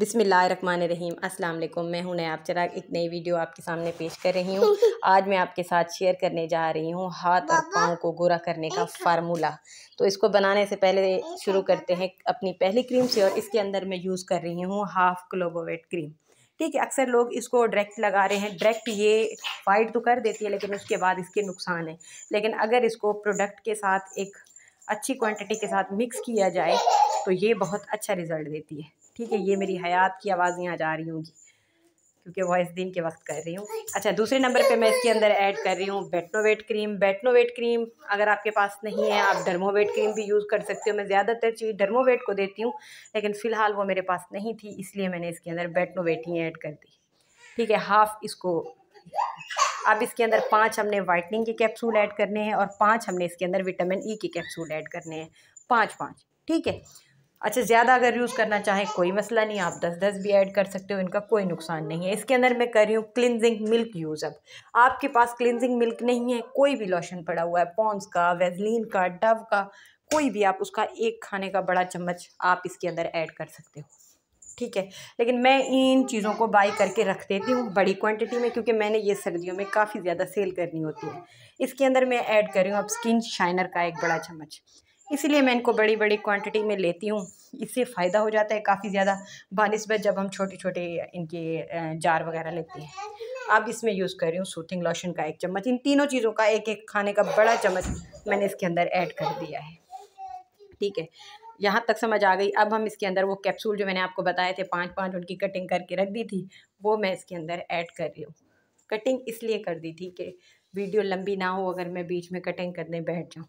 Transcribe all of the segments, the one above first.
बिसमीम अस्सलाम वालेकुम मैं हूं नयाब चराग एक नई वीडियो आपके सामने पेश कर रही हूं आज मैं आपके साथ शेयर करने जा रही हूं हाथ और पाँव को गोरा करने का फार्मूला तो इसको बनाने से पहले शुरू करते हैं अपनी पहली क्रीम से और इसके अंदर मैं यूज़ कर रही हूँ हाफ़ क्लोबोवेट क्रीम ठीक है अक्सर लोग इसको डायरेक्ट लगा रहे हैं डायरेक्ट ये वाइट तो कर देती है लेकिन उसके बाद इसके नुकसान है लेकिन अगर इसको प्रोडक्ट के साथ एक अच्छी क्वांटिटी के साथ मिक्स किया जाए तो ये बहुत अच्छा रिज़ल्ट देती है ठीक है ये मेरी हयात की आवाज़ यहाँ जा रही होंगी क्योंकि वॉइस दिन के वक्त कर रही हूँ अच्छा दूसरे नंबर पे मैं इसके अंदर ऐड कर रही हूँ बेटनोवेट क्रीम बेटनोवेट क्रीम अगर आपके पास नहीं है आप डर्मोवेट क्रीम भी यूज़ कर सकते हो मैं ज़्यादातर चीज़ डर्मोवेट को देती हूँ लेकिन फ़िलहाल वो मेरे पास नहीं थी इसलिए मैंने इसके अंदर बेटनोवेट ही ऐड कर दी ठीक है हाफ़ इसको अब इसके अंदर पाँच हमने वाइटनिंग के कैप्सूल ऐड करने हैं और पाँच हमने इसके अंदर विटामिन ई e के कैप्सूल ऐड करने हैं पाँच पाँच ठीक है अच्छा ज़्यादा अगर यूज़ करना चाहें कोई मसला नहीं आप दस दस भी ऐड कर सकते हो इनका कोई नुकसान नहीं है इसके अंदर मैं कर रही हूँ क्लिनजिंग मिल्क यूज़ अब आपके पास क्लिनजिंग मिल्क नहीं है कोई भी लोशन पड़ा हुआ है पॉन्स का वेजलिन का डव का कोई भी आप उसका एक खाने का बड़ा चम्मच आप इसके अंदर ऐड कर सकते हो ठीक है लेकिन मैं इन चीज़ों को बाई करके रख देती हूँ बड़ी क्वांटिटी में क्योंकि मैंने ये सर्दियों में काफ़ी ज़्यादा सेल करनी होती है इसके अंदर मैं ऐड कर रही हूँ अब स्किन शाइनर का एक बड़ा चम्मच इसीलिए मैं इनको बड़ी बड़ी क्वांटिटी में लेती हूँ इससे फ़ायदा हो जाता है काफ़ी ज़्यादा बानस्बत जब हम छोटे छोटे इनके जार वगैरह लेते हैं अब इसमें यूज़ कर रही हूँ सूथिंग लोशन का एक चम्मच इन तीनों चीज़ों का एक एक खाने का बड़ा चम्मच मैंने इसके अंदर ऐड कर दिया है ठीक है यहाँ तक समझ आ गई अब हम इसके अंदर वो कैप्सूल जो मैंने आपको बताए थे पाँच पाँच उनकी कटिंग करके रख दी थी वो मैं इसके अंदर ऐड कर रही हूँ कटिंग इसलिए कर दी थी कि वीडियो लंबी ना हो अगर मैं बीच में कटिंग करने बैठ जाऊँ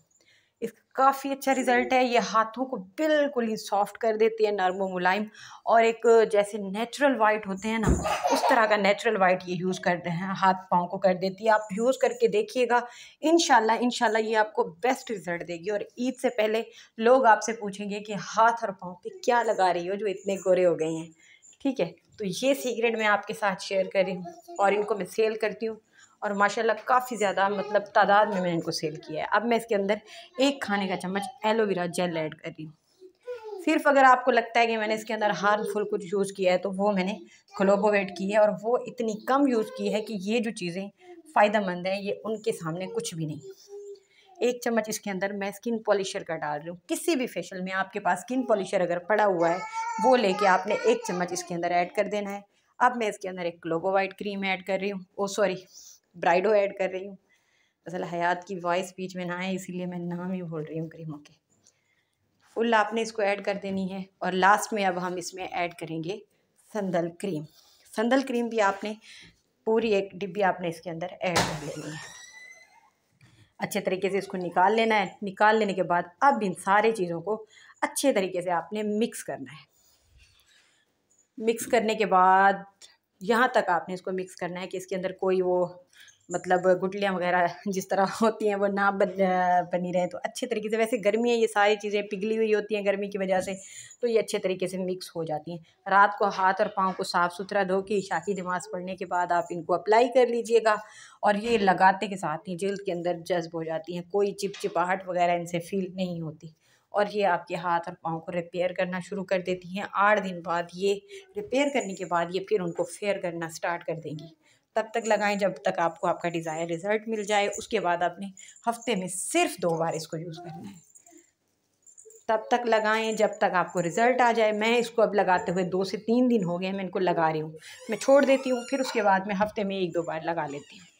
इसका काफ़ी अच्छा रिज़ल्ट है ये हाथों को बिल्कुल ही सॉफ्ट कर देती है नरम मुलायम और एक जैसे नेचुरल वाइट होते हैं ना उस तरह का नेचुरल वाइट ये यूज़ करते हैं हाथ पाँव को कर देती है आप यूज़ करके देखिएगा इन शाला ये आपको बेस्ट रिज़ल्ट देगी और ईद से पहले लोग आपसे पूछेंगे कि हाथ और पाँव पर क्या लगा रही हो जो इतने गोरे हो गए हैं ठीक है तो ये सीक्रेट मैं आपके साथ शेयर कर रही हूँ और इनको मैं सेल करती हूँ और माशाल्लाह काफ़ी ज़्यादा मतलब तादाद में मैंने इनको सेल किया है अब मैं इसके अंदर एक खाने का चम्मच एलोवेरा जेल ऐड कर रही हूँ सिर्फ अगर आपको लगता है कि मैंने इसके अंदर हार्मफुल कुछ यूज़ किया है तो वो मैंने क्लोबोवेट की है और वो इतनी कम यूज़ की है कि ये जो चीज़ें फ़ायदेमंद हैं ये उनके सामने कुछ भी नहीं एक चम्मच इसके अंदर मैं स्किन पॉलिशर का डाल रही हूँ किसी भी फेशियल में आपके पास स्किन पॉलिशर अगर पड़ा हुआ है वो लेके आपने एक चम्मच इसके अंदर ऐड कर देना है अब मैं इसके अंदर एक क्लोबो वाइट क्रीम ऐड कर रही हूँ ओ oh, सॉरी ब्राइडो ऐड कर रही हूँ असल हयात की वॉइस बीच में ना आए इसीलिए मैं नाम ही बोल रही हूँ क्रीमों के फुल आपने इसको ऐड कर देनी है और लास्ट में अब हम इसमें ऐड करेंगे संदल क्रीम संदल क्रीम भी आपने पूरी एक डिब्बी आपने इसके अंदर ऐड कर लेनी है अच्छे तरीके से इसको निकाल लेना है निकाल लेने के बाद अब इन सारे चीज़ों को अच्छे तरीके से आपने मिक्स करना है मिक्स करने के बाद यहाँ तक आपने इसको मिक्स करना है कि इसके अंदर कोई वो मतलब गुटलियाँ वगैरह जिस तरह होती हैं वो ना बन बनी रहे तो अच्छे तरीके से वैसे गर्मी है ये सारी चीज़ें पिघली हुई होती हैं गर्मी की वजह से तो ये अच्छे तरीके से मिक्स हो जाती हैं रात को हाथ और पाँव को साफ़ सुथरा धो के शाही नमाज़ पढ़ने के बाद आप इनको अप्लाई कर लीजिएगा और ये लगाते के साथ ही जल्द के अंदर जज्ब हो जाती हैं कोई चिपचिपाहट वगैरह इनसे फील नहीं होती और ये आपके हाथ और पाँव को रिपेयर करना शुरू कर देती हैं आठ दिन बाद ये रिपेयर करने के बाद ये फिर उनको फेयर करना स्टार्ट कर देंगी तब तक लगाएं जब तक आपको आपका डिज़ायर रिज़ल्ट मिल जाए उसके बाद आपने हफ्ते में सिर्फ दो बार इसको यूज़ करना है तब तक लगाएं जब तक आपको रिज़ल्ट आ जाए मैं इसको अब लगाते हुए दो से तीन दिन हो गए मैं इनको लगा रही हूँ मैं छोड़ देती हूँ फिर उसके बाद मैं हफ्ते में एक दो बार लगा लेती हूँ